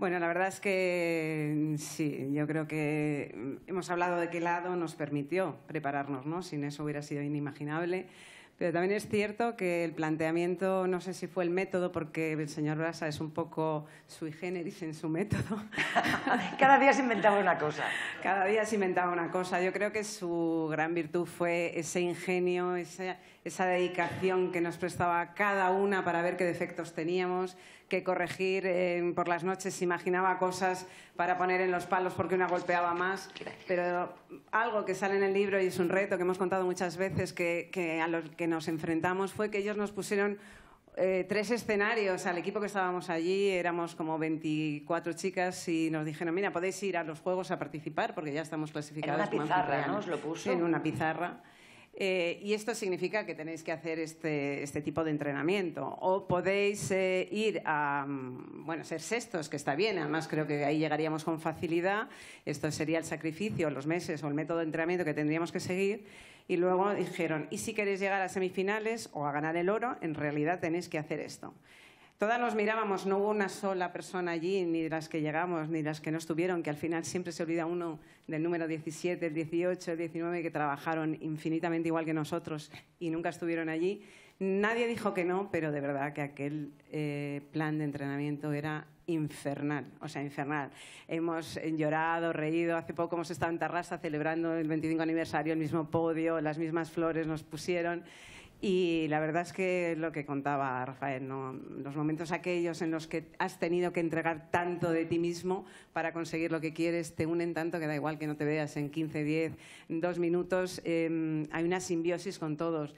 Bueno, la verdad es que mm, sí, yo creo que mm, hemos hablado de qué lado nos permitió prepararnos, ¿no? Sin eso hubiera sido inimaginable. Pero también es cierto que el planteamiento, no sé si fue el método, porque el señor Brasa es un poco sui generis en su método. Cada día se inventaba una cosa. Cada día se inventaba una cosa. Yo creo que su gran virtud fue ese ingenio, esa, dedicación que nos prestaba cada una para ver qué defectos teníamos, qué corregir por las noches imaginaba cosas para poner en los palos porque una golpeaba más. Pero algo que sale en el libro y es un reto que hemos contado muchas veces, que, que a los que nos enfrentamos fue que ellos nos pusieron eh, tres escenarios al equipo que estábamos allí, éramos como 24 chicas y nos dijeron, mira, podéis ir a los juegos a participar porque ya estamos clasificados. En una pizarra, ¿no? lo En una pizarra. Eh, y esto significa que tenéis que hacer este, este tipo de entrenamiento. O podéis eh, ir a, mm, bueno, ser sextos, que está bien, además creo que ahí llegaríamos con facilidad. Esto sería el sacrificio, los meses o el método de entrenamiento que tendríamos que seguir. Y luego dijeron, y si queréis llegar a semifinales o a ganar el oro, en realidad tenéis que hacer esto. Todas nos mirábamos, no hubo una sola persona allí, ni de las que llegamos, ni de las que no estuvieron, que al final siempre se olvida uno del número 17, el 18, el 19, que trabajaron infinitamente igual que nosotros y nunca estuvieron allí. Nadie dijo que no, pero de verdad que aquel eh, plan de entrenamiento era infernal, o sea, infernal. Hemos llorado, reído, hace poco hemos estado en Tarrasa celebrando el 25 aniversario, el mismo podio, las mismas flores nos pusieron. Y la verdad es que lo que contaba Rafael, ¿no? los momentos aquellos en los que has tenido que entregar tanto de ti mismo para conseguir lo que quieres te unen tanto que da igual que no te veas en 15, 10, 2 minutos. Em, hay una simbiosis con todos.